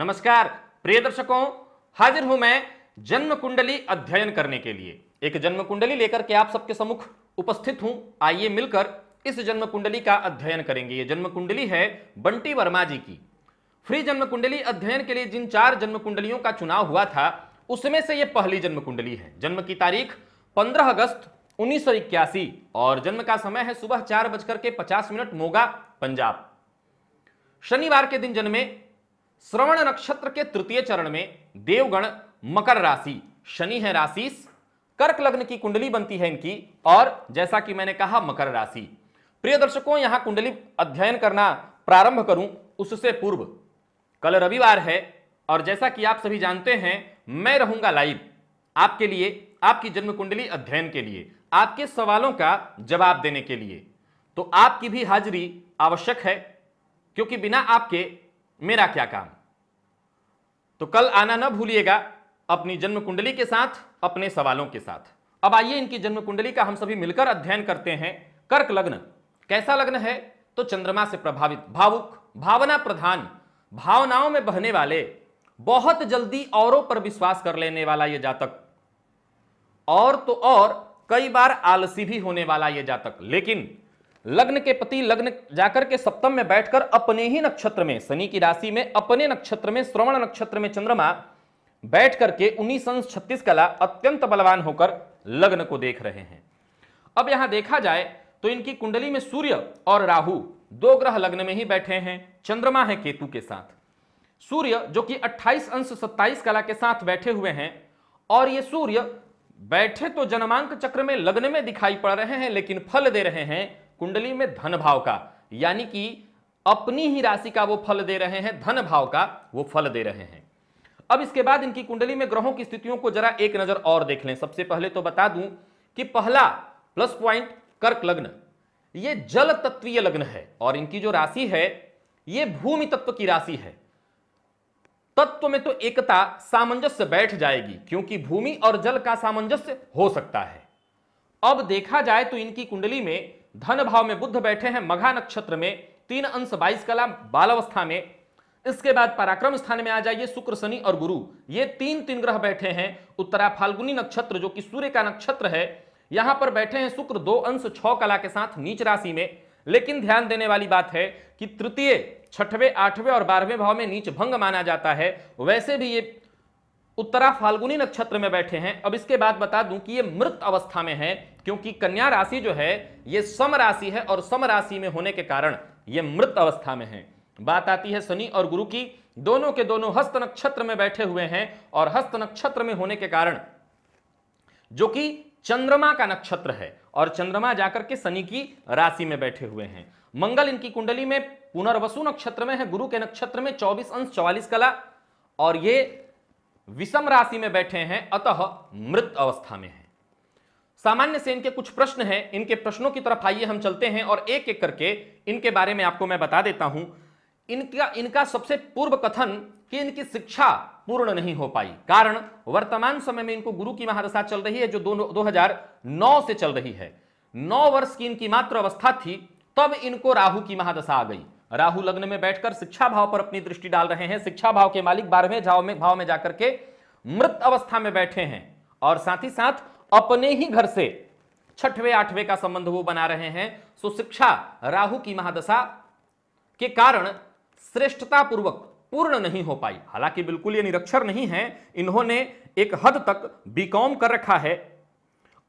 नमस्कार प्रिय दर्शकों हाजिर हूं मैं जन्म कुंडली अध्ययन करने के लिए एक जन्म कुंडली लेकर के आप सबके सम्मुख उपस्थित हूं आइए मिलकर इस जन्म कुंडली का अध्ययन करेंगे ये जन्म कुंडली है बंटी वर्मा जी की फ्री जन्म कुंडली अध्ययन के लिए जिन चार जन्म कुंडलियों का चुनाव हुआ था उसमें से ये पहली जन्म कुंडली है जन्म की तारीख 15 अगस्त उन्नीस और जन्म का समय है सुबह चार बजकर के पचास मिनट मोगा पंजाब शनिवार के दिन जन्मे श्रवण नक्षत्र के तृतीय चरण में देवगण मकर राशि शनि है राशि कर्क लग्न की कुंडली बनती है इनकी और जैसा कि मैंने कहा मकर राशि प्रिय दर्शकों यहां कुंडली अध्ययन करना प्रारंभ करूं उससे पूर्व कल रविवार है और जैसा कि आप सभी जानते हैं मैं रहूंगा लाइव आपके लिए आपकी जन्म कुंडली अध्ययन के लिए आपके सवालों का जवाब देने के लिए तो आपकी भी हाजिरी आवश्यक है क्योंकि बिना आपके मेरा क्या काम तो कल आना ना भूलिएगा अपनी जन्म कुंडली के साथ अपने सवालों के साथ अब आइए इनकी जन्म कुंडली का हम सभी मिलकर अध्ययन करते हैं कर्क लग्न कैसा लग्न है तो चंद्रमा से प्रभावित भावुक भावना प्रधान भावनाओं में बहने वाले बहुत जल्दी औरों पर विश्वास कर लेने वाला यह जातक और तो और कई बार आलसी भी होने वाला यह जातक लेकिन लग्न के पति लग्न जाकर के सप्तम में बैठकर अपने ही नक्षत्र में शनि की राशि में अपने नक्षत्र में श्रवण नक्षत्र में चंद्रमा बैठ करके उन्नीस अंश छत्तीस कला अत्यंत बलवान होकर लग्न को देख रहे हैं अब यहां देखा जाए तो इनकी कुंडली में सूर्य और राहु दो ग्रह लग्न में ही बैठे हैं चंद्रमा है केतु के साथ सूर्य जो कि 28 अंश 27 कला के साथ बैठे हुए हैं और ये सूर्य बैठे तो जन्मांक चक्र में लग्न में दिखाई पड़ रहे हैं लेकिन फल दे रहे हैं कुंडली में धन भाव का यानी कि अपनी ही राशि का वो फल दे रहे हैं धन भाव का वो फल दे रहे हैं अब इसके बाद इनकी कुंडली में ग्रहों की स्थितियों को जरा एक नजर और देख लें सबसे पहले तो बता दूं कि पहला प्लस पॉइंट कर्क लग्न ये जल तत्वीय लग्न है और इनकी जो राशि है ये भूमि तत्व की राशि है तत्व में तो एकता सामंजस्य बैठ जाएगी क्योंकि भूमि और जल का सामंजस्य हो सकता है अब देखा जाए तो इनकी कुंडली में धन भाव में बुद्ध बैठे हैं मघा नक्षत्र में तीन अंश बाईस कला बालावस्था में इसके बाद पराक्रम स्थान में आ जाइए शुक्र शनि और गुरु ये तीन तीन ग्रह बैठे हैं उत्तरा फाल्गुनी नक्षत्र जो कि सूर्य का नक्षत्र है यहां पर बैठे हैं शुक्र दो अंश छह कला के साथ नीच राशि में लेकिन ध्यान देने वाली बात है कि तृतीय छठवें आठवें और बारहवें भाव में नीच भंग माना जाता है वैसे भी ये उत्तरा फाल्गुनी नक्षत्र में बैठे हैं अब इसके बाद बता दूं कि ये मृत अवस्था में है क्योंकि कन्या राशि जो है ये सम राशि है और सम राशि में होने के कारण ये मृत अवस्था में है बात आती है शनि और गुरु की दोनों के दोनों हस्त नक्षत्र में बैठे हुए हैं और हस्त नक्षत्र में होने के कारण जो कि चंद्रमा का नक्षत्र है और चंद्रमा जाकर के शनि की राशि में बैठे हुए हैं मंगल इनकी कुंडली में पुनर्वसु नक्षत्र में है गुरु के नक्षत्र में 24 अंश 44 कला और ये विषम राशि में बैठे हैं अतः मृत अवस्था में हैं सामान्य से इनके कुछ प्रश्न हैं इनके प्रश्नों की तरफ आइए हम चलते हैं और एक एक करके इनके बारे में आपको मैं बता देता हूं इनका इनका सबसे पूर्व कथन कि इनकी शिक्षा पूर्ण नहीं हो पाई कारण वर्तमान समय में इनको गुरु की महादशा चल रही है जो दो, दो हजार नौ से चल रही है नौ वर्ष की इनकी मात्र अवस्था थी तब इनको राहु की महादशा आ गई राहु लग्न में बैठकर शिक्षा भाव पर अपनी दृष्टि डाल रहे हैं शिक्षा भाव के मालिक बारहवें भाव में भाव में जाकर के मृत अवस्था में बैठे हैं और साथ ही साथ अपने ही घर से छठवें आठवें का संबंध वो बना रहे हैं सो शिक्षा राहु की महादशा के कारण श्रेष्ठता पूर्वक पूर्ण नहीं हो पाई हालांकि बिल्कुल ये निरक्षर नहीं है इन्होंने एक हद तक बीकॉम कर रखा है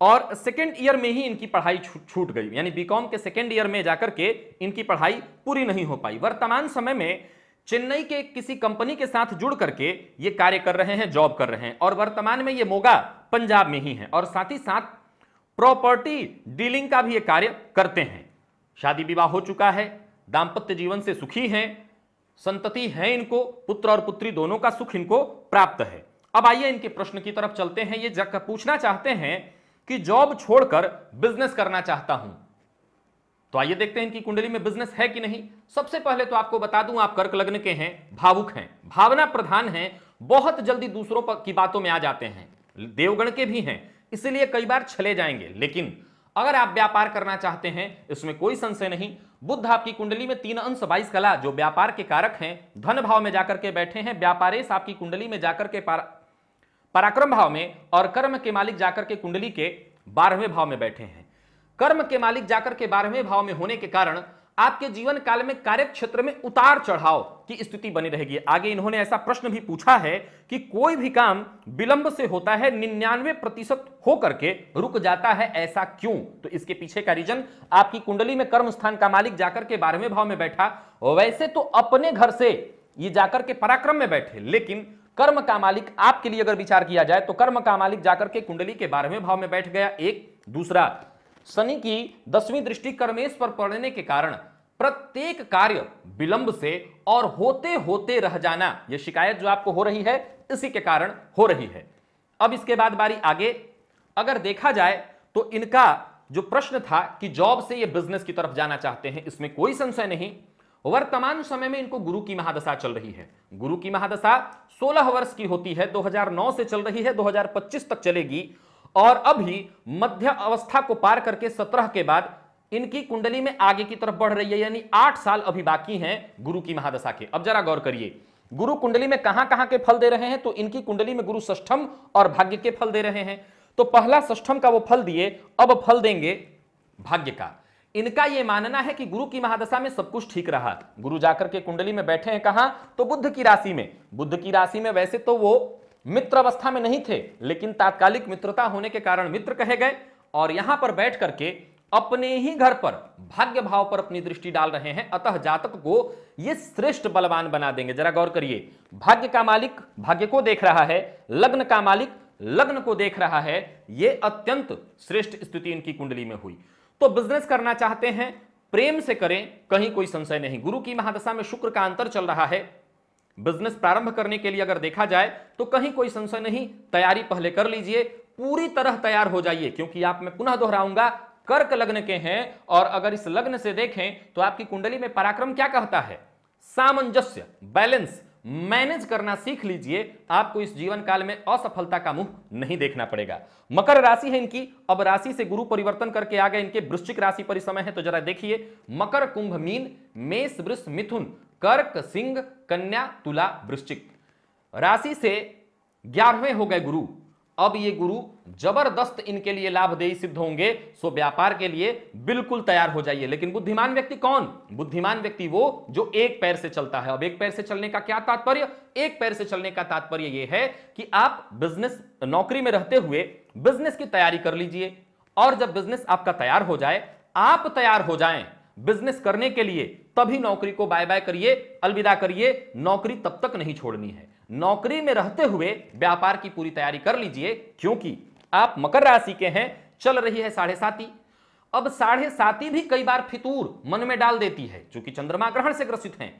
और सेकेंड ईयर में ही इनकी पढ़ाई छूट गई यानी बीकॉम के सेकेंड ईयर में जाकर के इनकी पढ़ाई पूरी नहीं हो पाई वर्तमान समय में चेन्नई के किसी कंपनी के साथ जुड़ करके ये कार्य कर रहे हैं जॉब कर रहे हैं और वर्तमान में ये मोगा पंजाब में ही है और साथ ही साथ प्रॉपर्टी डीलिंग का भी ये कार्य करते हैं शादी विवाह हो चुका है दाम्पत्य जीवन से सुखी हैं संतति है इनको पुत्र और पुत्री दोनों का सुख इनको प्राप्त है अब आइए इनके प्रश्न की तरफ चलते हैं ये पूछना चाहते हैं कि जॉब छोड़कर बिजनेस करना चाहता हूं तो आइए देखते हैं इनकी कुंडली में बिजनेस है कि नहीं सबसे पहले तो आपको बता दूं आप कर्क लग्न के हैं भावुक हैं भावना प्रधान हैं बहुत जल्दी दूसरों की बातों में आ जाते हैं देवगण के भी हैं इसलिए कई बार छले जाएंगे लेकिन अगर आप व्यापार करना चाहते हैं इसमें कोई संशय नहीं बुद्ध आपकी कुंडली में तीन अंश बाईस कला जो व्यापार के कारक हैं धन भाव में जाकर के बैठे हैं व्यापारेश आपकी कुंडली में जाकर के पराक्रम भाव में और कर्म के मालिक जाकर के कुंडली के बारहवें भाव में बैठे हैं कर्म के मालिक जाकर के बारहवें भाव में होने के कारण आपके जीवन काल में कार्य क्षेत्र में उतार चढ़ाव की स्थिति बनी रहेगी आगे इन्होंने ऐसा प्रश्न भी पूछा है कि कोई भी काम विलंब से होता है निन्यानवे प्रतिशत होकर के रुक जाता है ऐसा क्यों तो इसके पीछे का रीजन आपकी कुंडली में कर्म स्थान का मालिक जाकर के बारहवें भाव में बैठा वैसे तो अपने घर से ये जाकर के पराक्रम में बैठे लेकिन कर्म का मालिक आपके लिए अगर विचार किया जाए तो कर्म का मालिक जाकर के कुंडली के बारहवें भाव में बैठ गया एक दूसरा शनि की दसवीं दृष्टि कर्मेश पर पड़ने के कारण प्रत्येक कार्य विलंब से और होते होते रह जाना यह शिकायत जो आपको हो रही है इसी के कारण हो रही है अब इसके बाद बारी आगे अगर देखा जाए तो इनका जो प्रश्न था कि जॉब से ये बिजनेस की तरफ जाना चाहते हैं इसमें कोई संशय नहीं वर्तमान समय में इनको गुरु की महादशा चल रही है गुरु की महादशा 16 वर्ष की होती है 2009 से चल रही है 2025 तक चलेगी और अभी मध्य अवस्था को पार करके 17 के बाद इनकी कुंडली में आगे की तरफ बढ़ रही है यानी आठ साल अभी बाकी हैं गुरु की महादशा के अब जरा गौर करिए गुरु कुंडली में कहां कहां के फल दे रहे हैं तो इनकी कुंडली में गुरु ष्ठम और भाग्य के फल दे रहे हैं तो पहला ष्ठम का वो फल दिए अब फल देंगे भाग्य का इनका यह मानना है कि गुरु की महादशा में सब कुछ ठीक रहा गुरु जाकर के कुंडली में बैठे हैं कहा तो बुद्ध की राशि में बुद्ध की राशि में वैसे तो वो मित्र अवस्था में नहीं थे लेकिन तात्कालिक मित्रता होने के कारण मित्र कहे गए और यहां पर बैठ करके अपने ही घर पर भाग्य भाव पर अपनी दृष्टि डाल रहे हैं अतः जातक को यह श्रेष्ठ बलवान बना देंगे जरा गौर करिए भाग्य का मालिक भाग्य को देख रहा है लग्न का मालिक लग्न को देख रहा है यह अत्यंत श्रेष्ठ स्थिति इनकी कुंडली में हुई तो बिजनेस करना चाहते हैं प्रेम से करें कहीं कोई संशय नहीं गुरु की महादशा में शुक्र का अंतर चल रहा है बिजनेस प्रारंभ करने के लिए अगर देखा जाए तो कहीं कोई संशय नहीं तैयारी पहले कर लीजिए पूरी तरह तैयार हो जाइए क्योंकि आप मैं पुनः दोहराऊंगा कर्क लग्न के हैं और अगर इस लग्न से देखें तो आपकी कुंडली में पराक्रम क्या कहता है सामंजस्य बैलेंस मैनेज करना सीख लीजिए आपको इस जीवन काल में असफलता का मुंह नहीं देखना पड़ेगा मकर राशि है इनकी अब राशि से गुरु परिवर्तन करके आ गए इनके वृश्चिक राशि पर समय है तो जरा देखिए मकर कुंभ मीन मेष वृष मिथुन कर्क सिंह कन्या तुला वृश्चिक राशि से ग्यारहवें हो गए गुरु अब ये गुरु जबरदस्त इनके लिए लाभदेही सिद्ध होंगे सो व्यापार के लिए बिल्कुल तैयार हो जाइए लेकिन बुद्धिमान व्यक्ति कौन बुद्धिमान व्यक्ति वो जो एक पैर से चलता है अब एक पैर से चलने का क्या तात्पर्य एक पैर से चलने का तात्पर्य यह है कि आप बिजनेस नौकरी में रहते हुए बिजनेस की तैयारी कर लीजिए और जब बिजनेस आपका तैयार हो जाए आप तैयार हो जाए बिजनेस करने के लिए तभी नौकरी को बाय बाय करिए अलविदा करिए नौकरी तब तक नहीं छोड़नी है नौकरी में रहते हुए व्यापार की पूरी तैयारी कर लीजिए क्योंकि आप मकर राशि के हैं चल रही है साढ़े साती अब साढ़े साती भी कई बार फितूर मन में डाल देती है क्योंकि चंद्रमा ग्रहण से ग्रसित हैं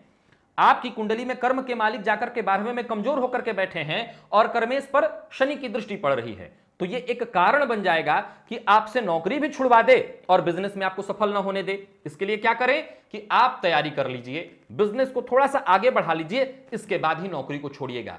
आपकी कुंडली में कर्म के मालिक जाकर के बारहवें में कमजोर होकर के बैठे हैं और कर्मेश पर शनि की दृष्टि पड़ रही है तो ये एक कारण बन जाएगा कि आपसे नौकरी भी छुड़वा दे और बिजनेस में आपको सफल ना होने दे इसके लिए क्या करें कि आप तैयारी कर लीजिए बिजनेस को थोड़ा सा आगे बढ़ा लीजिए इसके बाद ही नौकरी को छोड़िएगा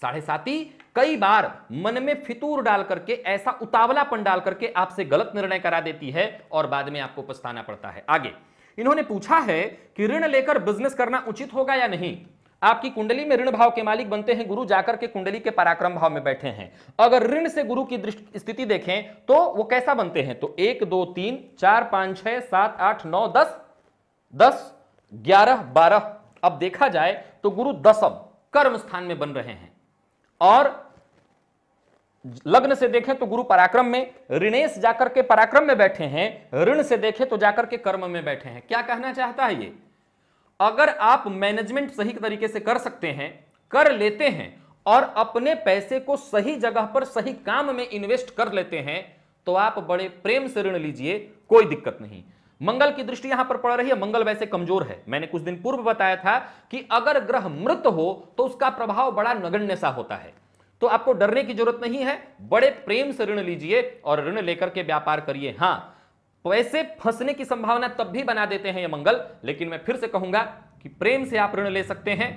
साढ़े साथी कई बार मन में फितूर डाल करके ऐसा उतावलापन डाल करके आपसे गलत निर्णय करा देती है और बाद में आपको पछताना पड़ता है आगे इन्होंने पूछा है कि ऋण लेकर बिजनेस करना उचित होगा या नहीं आपकी कुंडली में ऋण भाव के मालिक बनते हैं गुरु जाकर के कुंडली के पराक्रम भाव में बैठे हैं अगर ऋण से गुरु की स्थिति देखें तो वो कैसा बनते हैं तो एक दो तीन चार पांच छह सात आठ नौ दस दस ग्यारह बारह अब देखा जाए तो गुरु दसम कर्म स्थान में बन रहे हैं और लग्न से देखें तो गुरु पराक्रम में ऋणेश जाकर के पराक्रम में बैठे हैं ऋण से देखें तो जाकर के कर्म में बैठे हैं क्या कहना चाहता है ये अगर आप मैनेजमेंट सही तरीके से कर सकते हैं कर लेते हैं और अपने पैसे को सही जगह पर सही काम में इन्वेस्ट कर लेते हैं तो आप बड़े प्रेम से ऋण लीजिए कोई दिक्कत नहीं मंगल की दृष्टि यहां पर पड़ रही है मंगल वैसे कमजोर है मैंने कुछ दिन पूर्व बताया था कि अगर ग्रह मृत हो तो उसका प्रभाव बड़ा नगण्य सा होता है तो आपको डरने की जरूरत नहीं है बड़े प्रेम से ऋण लीजिए और ऋण लेकर के व्यापार करिए हां तो ऐसे फंसने की संभावना तब भी बना देते हैं ये मंगल लेकिन मैं फिर से कहूंगा कि प्रेम से आप ऋण ले सकते हैं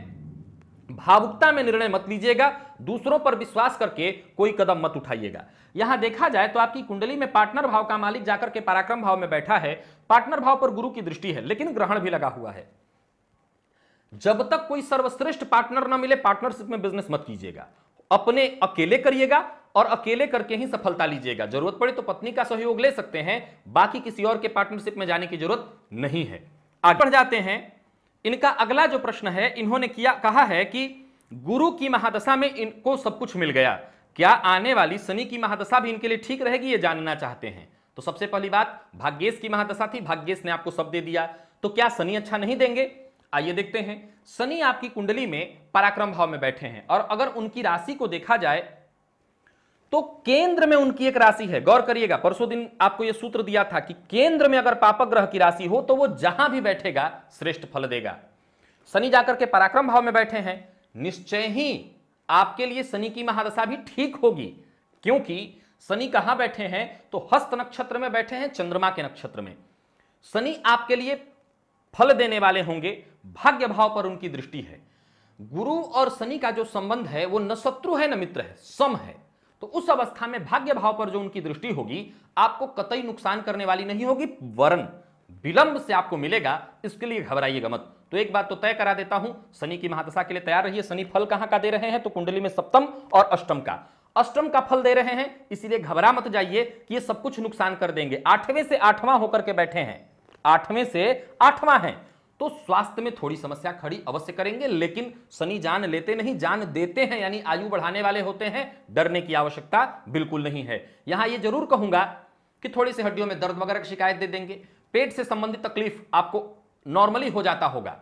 भावुकता में निर्णय मत लीजिएगा दूसरों पर विश्वास करके कोई कदम मत उठाइएगा यहां देखा जाए तो आपकी कुंडली में पार्टनर भाव का मालिक जाकर के पराक्रम भाव में बैठा है पार्टनर भाव पर गुरु की दृष्टि है लेकिन ग्रहण भी लगा हुआ है जब तक कोई सर्वश्रेष्ठ पार्टनर ना मिले पार्टनरशिप में बिजनेस मत कीजिएगा अपने अकेले करिएगा और अकेले करके ही सफलता लीजिएगा जरूरत पड़े तो पत्नी का सहयोग ले सकते हैं बाकी किसी और के पार्टनरशिप में जाने की जरूरत नहीं है आगे बढ़ जाते हैं इनका अगला जो प्रश्न है इन्होंने किया कहा है कि गुरु की महादशा में इनको सब कुछ मिल गया क्या आने वाली शनि की महादशा भी इनके लिए ठीक रहेगी ये जानना चाहते हैं तो सबसे पहली बात भाग्येश की महादशा थी भाग्येश ने आपको सब दे दिया तो क्या शनि अच्छा नहीं देंगे आइए देखते हैं शनि आपकी कुंडली में पराक्रम भाव में बैठे हैं और अगर उनकी राशि को देखा जाए तो केंद्र में उनकी एक राशि है गौर करिएगा परसों दिन आपको यह सूत्र दिया था कि केंद्र में अगर पापक ग्रह की राशि हो तो वो जहां भी बैठेगा श्रेष्ठ फल देगा शनि जाकर के पराक्रम भाव में बैठे हैं निश्चय ही आपके लिए शनि की महादशा भी ठीक होगी क्योंकि शनि कहां बैठे हैं तो हस्त नक्षत्र में बैठे हैं चंद्रमा के नक्षत्र में शनि आपके लिए फल देने वाले होंगे भाग्य भाव पर उनकी दृष्टि है गुरु और शनि का जो संबंध है वो न शत्रु है न मित्र है सम है तो उस अवस्था में भाग्य भाव पर जो उनकी दृष्टि होगी आपको कतई नुकसान करने वाली नहीं होगी वरन विलंब से आपको मिलेगा इसके लिए घबराइएगा मत तो एक बात तो तय करा देता हूं शनि की महादशा के लिए तैयार रहिए शनि फल कहां का दे रहे हैं तो कुंडली में सप्तम और अष्टम का अष्टम का फल दे रहे हैं इसीलिए घबरा मत जाइए कि ये सब कुछ नुकसान कर देंगे आठवें से आठवां होकर के बैठे हैं आठवें से आठवां हैं तो स्वास्थ्य में थोड़ी समस्या खड़ी अवश्य करेंगे लेकिन शनि जान लेते नहीं जान देते हैं यानी आयु बढ़ाने वाले होते हैं डरने की आवश्यकता बिल्कुल नहीं है यहां यह जरूर कहूंगा कि थोड़ी सी हड्डियों में दर्द वगैरह की शिकायत दे देंगे पेट से संबंधित तकलीफ आपको नॉर्मली हो जाता होगा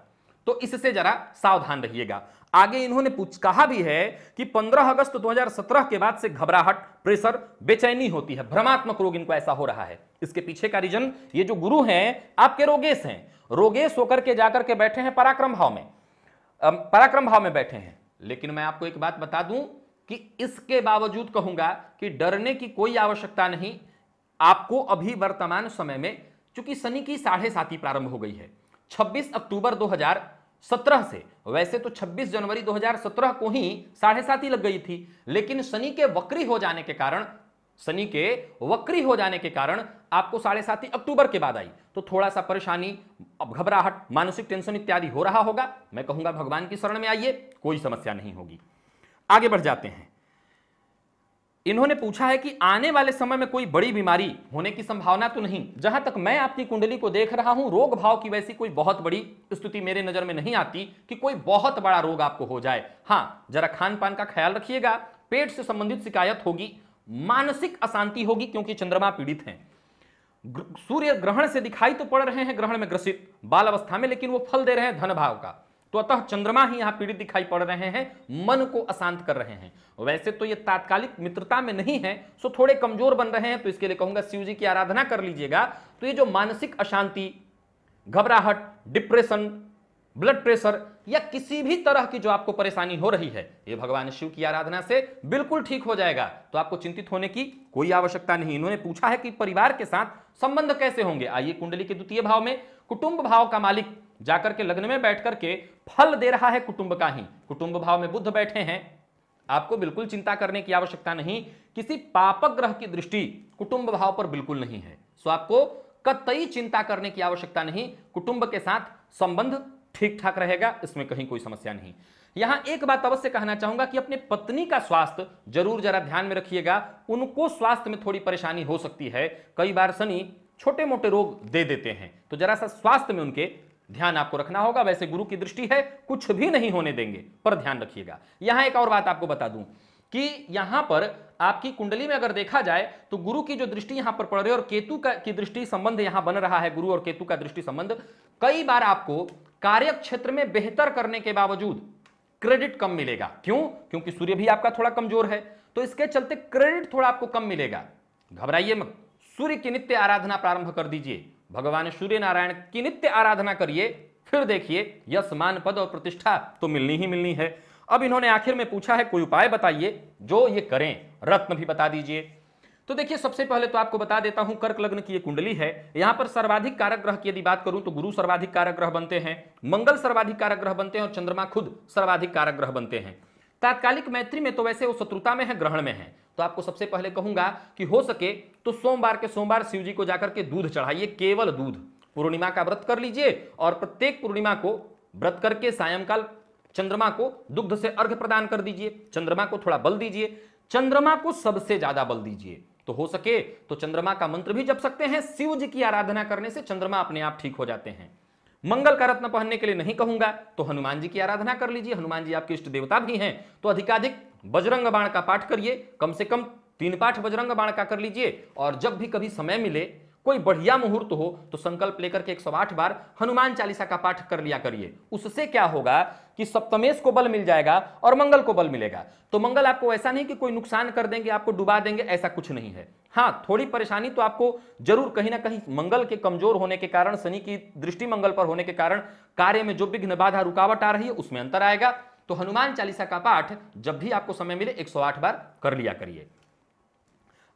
तो इससे जरा सावधान रहिएगा आगे इन्होंने पूछ कहा भी है कि 15 अगस्त 2017 के बाद से घबराहट प्रेशर बेचैनी होती है भ्रमात्मक रोग इनको ऐसा हो रहा है इसके पीछे का रीजन ये जो गुरु हैं आपके रोगेश हैं रोगेश होकर के जाकर के बैठे हैं पराक्रम भाव में पराक्रम भाव में बैठे हैं लेकिन मैं आपको एक बात बता दूं कि इसके बावजूद कहूंगा कि डरने की कोई आवश्यकता नहीं आपको अभी वर्तमान समय में चूंकि शनि की साढ़े साथी प्रारंभ हो गई है 26 अक्टूबर 2017 से वैसे तो 26 जनवरी 2017 को ही साढ़े साथी लग गई थी लेकिन शनि के वक्री हो जाने के कारण शनि के वक्री हो जाने के कारण आपको साढ़े सात अक्टूबर के बाद आई तो थोड़ा सा परेशानी अब घबराहट मानसिक टेंशन इत्यादि हो रहा होगा मैं कहूंगा भगवान की शरण में आइए कोई समस्या नहीं होगी आगे बढ़ जाते हैं इन्होंने पूछा है कि आने वाले समय में कोई बड़ी बीमारी होने की संभावना तो नहीं जहां तक मैं आपकी कुंडली को देख रहा हूं रोग भाव की वैसी कोई बहुत बड़ी स्थिति मेरे नजर में नहीं आती कि कोई बहुत बड़ा रोग आपको हो जाए हाँ जरा खान पान का ख्याल रखिएगा पेट से संबंधित शिकायत होगी मानसिक अशांति होगी क्योंकि चंद्रमा पीड़ित हैं सूर्य ग्रहण से दिखाई तो पड़ रहे हैं ग्रहण में ग्रसित बाल अवस्था में लेकिन वो फल दे रहे हैं धन भाव का तो अतः चंद्रमा ही यहां पीड़ित दिखाई पड़ रहे हैं मन को अशांत कर रहे हैं वैसे तो ये तात्कालिक मित्रता में नहीं है सो थोड़े कमजोर बन रहे हैं तो इसके लिए कहूंगा शिव जी की आराधना कर लीजिएगा तो ये जो मानसिक अशांति घबराहट डिप्रेशन ब्लड प्रेशर या किसी भी तरह की जो आपको परेशानी हो रही है ये भगवान शिव की आराधना से बिल्कुल ठीक हो जाएगा तो आपको चिंतित होने की कोई आवश्यकता नहीं इन्होंने पूछा है कि परिवार के साथ संबंध कैसे होंगे आइए कुंडली के द्वितीय भाव में कुटुंब भाव का मालिक जाकर के लग्न में बैठ करके फल दे रहा है कुटुंब का ही कुटुंब भाव में बुद्ध बैठे हैं आपको बिल्कुल चिंता करने की आवश्यकता नहीं किसी पापक ग्रह की दृष्टि कुटुंब भाव पर बिल्कुल नहीं है सो आपको कतई चिंता करने की आवश्यकता नहीं कुटुंब के साथ संबंध ठीक ठाक रहेगा इसमें कहीं कोई समस्या नहीं यहां एक बात अवश्य कहना चाहूंगा कि अपने पत्नी का स्वास्थ्य जरूर जरा ध्यान में रखिएगा उनको स्वास्थ्य में थोड़ी परेशानी हो सकती है कई बार शनि छोटे मोटे रोग दे देते हैं तो जरा सा स्वास्थ्य में उनके ध्यान आपको रखना होगा वैसे गुरु की दृष्टि है कुछ भी नहीं होने देंगे पर ध्यान रखिएगा यहां एक और बात आपको बता दूं कि यहां पर आपकी कुंडली में अगर देखा जाए तो गुरु की जो दृष्टि यहां पर पड़ रही है और केतु का की दृष्टि संबंध यहां बन रहा है गुरु और केतु का दृष्टि संबंध कई बार आपको कार्य क्षेत्र में बेहतर करने के बावजूद क्रेडिट कम मिलेगा क्यों क्योंकि सूर्य भी आपका थोड़ा कमजोर है तो इसके चलते क्रेडिट थोड़ा आपको कम मिलेगा घबराइए मत सूर्य की नित्य आराधना प्रारंभ कर दीजिए भगवान सूर्य नारायण की नित्य आराधना करिए फिर देखिए यश मान पद और प्रतिष्ठा तो मिलनी ही मिलनी है अब इन्होंने आखिर में पूछा है कोई उपाय बताइए जो ये करें रत्न भी बता दीजिए तो देखिए सबसे पहले तो आपको बता देता हूं कर्क लग्न की ये कुंडली है यहां पर सर्वाधिक कारक ग्रह की यदि बात करूं तो गुरु सर्वाधिक कारक ग्रह बनते हैं मंगल सर्वाधिक कारक ग्रह बनते हैं और चंद्रमा खुद सर्वाधिक कारक ग्रह बनते हैं तात्कालिक मैत्री में तो वैसे वो शत्रुता में है ग्रहण में है तो आपको सबसे पहले कहूंगा कि हो सके तो सोमवार के सोमवार शिव जी को जाकर के दूध चढ़ाइए केवल दूध पूर्णिमा का व्रत कर लीजिए और प्रत्येक पूर्णिमा को व्रत करके सायंकाल चंद्रमा को दुग्ध से अर्घ प्रदान कर दीजिए चंद्रमा को थोड़ा बल दीजिए चंद्रमा को सबसे ज्यादा बल दीजिए तो हो सके तो चंद्रमा का मंत्र भी जप सकते हैं शिव जी की आराधना करने से चंद्रमा अपने आप ठीक हो जाते हैं मंगल का रत्न पहनने के लिए नहीं कहूंगा तो हनुमान जी की आराधना कर लीजिए हनुमान जी आपके इष्ट देवता भी हैं तो अधिकाधिक बजरंग बाण का पाठ करिए कम से कम तीन पाठ बजरंग बाण का कर लीजिए और जब भी कभी समय मिले कोई बढ़िया मुहूर्त हो तो संकल्प लेकर के 108 बार हनुमान चालीसा का पाठ कर लिया करिए उससे क्या होगा कि सप्तमेश को बल मिल जाएगा और मंगल को बल मिलेगा तो मंगल आपको ऐसा नहीं कि कोई नुकसान कर देंगे आपको डुबा देंगे ऐसा कुछ नहीं है हाँ थोड़ी परेशानी तो आपको जरूर कहीं ना कहीं मंगल के कमजोर होने के कारण शनि की दृष्टि मंगल पर होने के कारण कार्य में जो विघ्न बाधा रुकावट आ रही है उसमें अंतर आएगा तो हनुमान चालीसा का पाठ जब भी आपको समय मिले 108 बार कर लिया करिए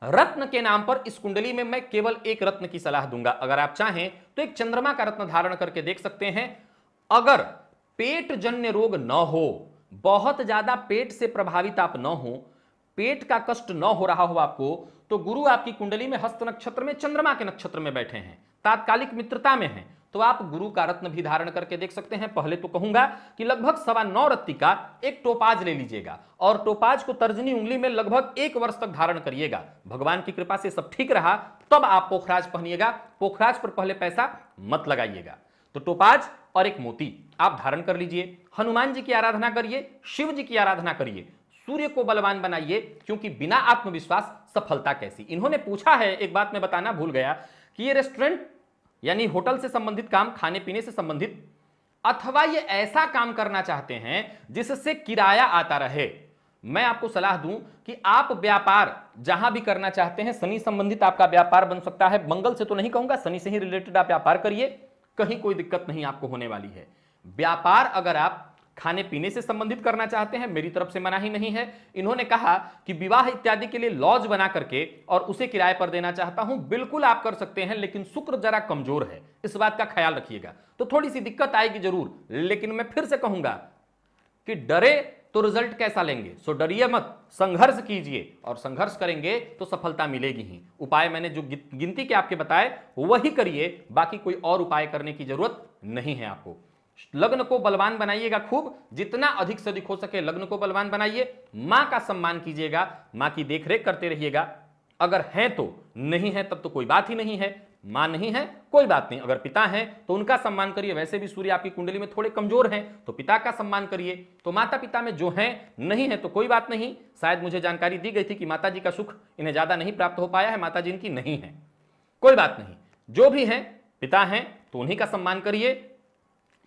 रत्न के नाम पर इस कुंडली में मैं केवल एक रत्न की सलाह दूंगा अगर आप चाहें तो एक चंद्रमा का रत्न धारण करके देख सकते हैं अगर पेट जन्य रोग न हो बहुत ज्यादा पेट से प्रभावित आप न हो पेट का कष्ट न हो रहा हो आपको तो गुरु आपकी कुंडली में हस्त नक्षत्र में चंद्रमा के नक्षत्र में बैठे हैं तात्कालिक मित्रता में हैं तो आप गुरु का रत्न भी धारण करके देख सकते हैं पहले तो कहूंगा कि लगभग सवा नौ रत्ती का एक टोपाज ले लीजिएगा और टोपाज को तर्जनी उंगली में लगभग एक वर्ष तक धारण करिएगा भगवान की कृपा से सब ठीक रहा तब आप पोखराज पहनिएगा पोखराज पर पहले पैसा मत लगाइएगा तो टोपाज और एक मोती आप धारण कर लीजिए हनुमान जी की आराधना करिए शिव जी की आराधना करिए सूर्य को बलवान बनाइए क्योंकि बिना आत्मविश्वास सफलता कैसी इन्होंने पूछा है एक बात मैं बताना भूल गया कि ये रेस्टोरेंट यानी होटल से संबंधित काम खाने पीने से संबंधित अथवा ये ऐसा काम करना चाहते हैं जिससे किराया आता रहे मैं आपको सलाह दूं कि आप व्यापार जहां भी करना चाहते हैं शनि संबंधित आपका व्यापार बन सकता है मंगल से तो नहीं कहूंगा शनि से ही रिलेटेड आप व्यापार करिए कहीं कोई दिक्कत नहीं आपको होने वाली है व्यापार अगर आप खाने पीने से संबंधित करना चाहते हैं मेरी तरफ से मना ही नहीं है इन्होंने कहा कि विवाह इत्यादि के लिए लॉज बना करके और उसे किराए पर देना चाहता हूं बिल्कुल आप कर सकते हैं लेकिन शुक्र जरा कमजोर है इस बात का ख्याल रखिएगा तो थोड़ी सी दिक्कत आएगी जरूर लेकिन मैं फिर से कहूंगा कि डरे तो रिजल्ट कैसा लेंगे सो डरिए मत संघर्ष कीजिए और संघर्ष करेंगे तो सफलता मिलेगी ही उपाय मैंने जो गिनती के आपके बताए वही करिए बाकी कोई और उपाय करने की जरूरत नहीं है आपको लग्न को बलवान बनाइएगा खूब जितना अधिक से अधिक हो सके लग्न को बलवान बनाइए माँ का सम्मान कीजिएगा माँ की देखरेख करते रहिएगा अगर हैं तो नहीं है तब तो कोई बात ही नहीं है मां नहीं है कोई बात नहीं अगर पिता हैं तो उनका सम्मान करिए वैसे भी सूर्य आपकी कुंडली में थोड़े कमजोर हैं तो पिता का सम्मान करिए तो माता पिता में जो हैं नहीं है तो कोई बात नहीं शायद मुझे जानकारी दी गई थी कि माता जी का सुख इन्हें ज़्यादा नहीं प्राप्त हो पाया है माता जी इनकी नहीं है कोई बात नहीं जो भी हैं पिता हैं तो उन्हीं का सम्मान करिए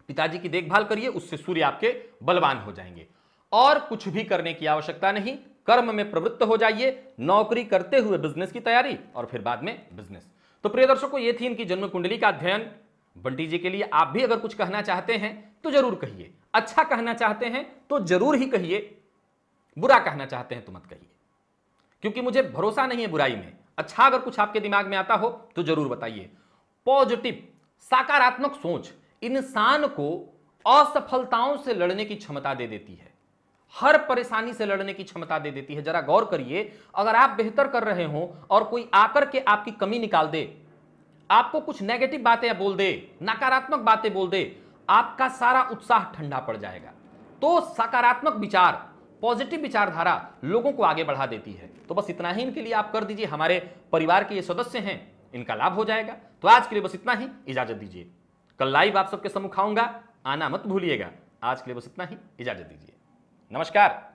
पिताजी की देखभाल करिए उससे सूर्य आपके बलवान हो जाएंगे और कुछ भी करने की आवश्यकता नहीं कर्म में प्रवृत्त हो जाइए नौकरी करते हुए बिजनेस की तैयारी और फिर बाद में बिजनेस तो प्रिय दर्शकों ये थी इनकी जन्म कुंडली का अध्ययन बंटी जी के लिए आप भी अगर कुछ कहना चाहते हैं तो जरूर कहिए अच्छा कहना चाहते हैं तो जरूर ही कहिए बुरा कहना चाहते हैं तो मत कहिए क्योंकि मुझे भरोसा नहीं है बुराई में अच्छा अगर कुछ आपके दिमाग में आता हो तो जरूर बताइए पॉजिटिव सकारात्मक सोच इंसान को असफलताओं से लड़ने की क्षमता दे देती है हर परेशानी से लड़ने की क्षमता दे देती है जरा गौर करिए अगर आप बेहतर कर रहे हो और कोई आकर के आपकी कमी निकाल दे आपको कुछ नेगेटिव बातें बोल दे नकारात्मक बातें बोल दे आपका सारा उत्साह ठंडा पड़ जाएगा तो सकारात्मक विचार पॉजिटिव विचारधारा लोगों को आगे बढ़ा देती है तो बस इतना ही इनके लिए आप कर दीजिए हमारे परिवार के ये सदस्य हैं इनका लाभ हो जाएगा तो आज के लिए बस इतना ही इजाजत दीजिए कल लाइव आप सबके सम्मुख आना मत भूलिएगा आज के लिए बस इतना ही इजाजत दीजिए नमस्कार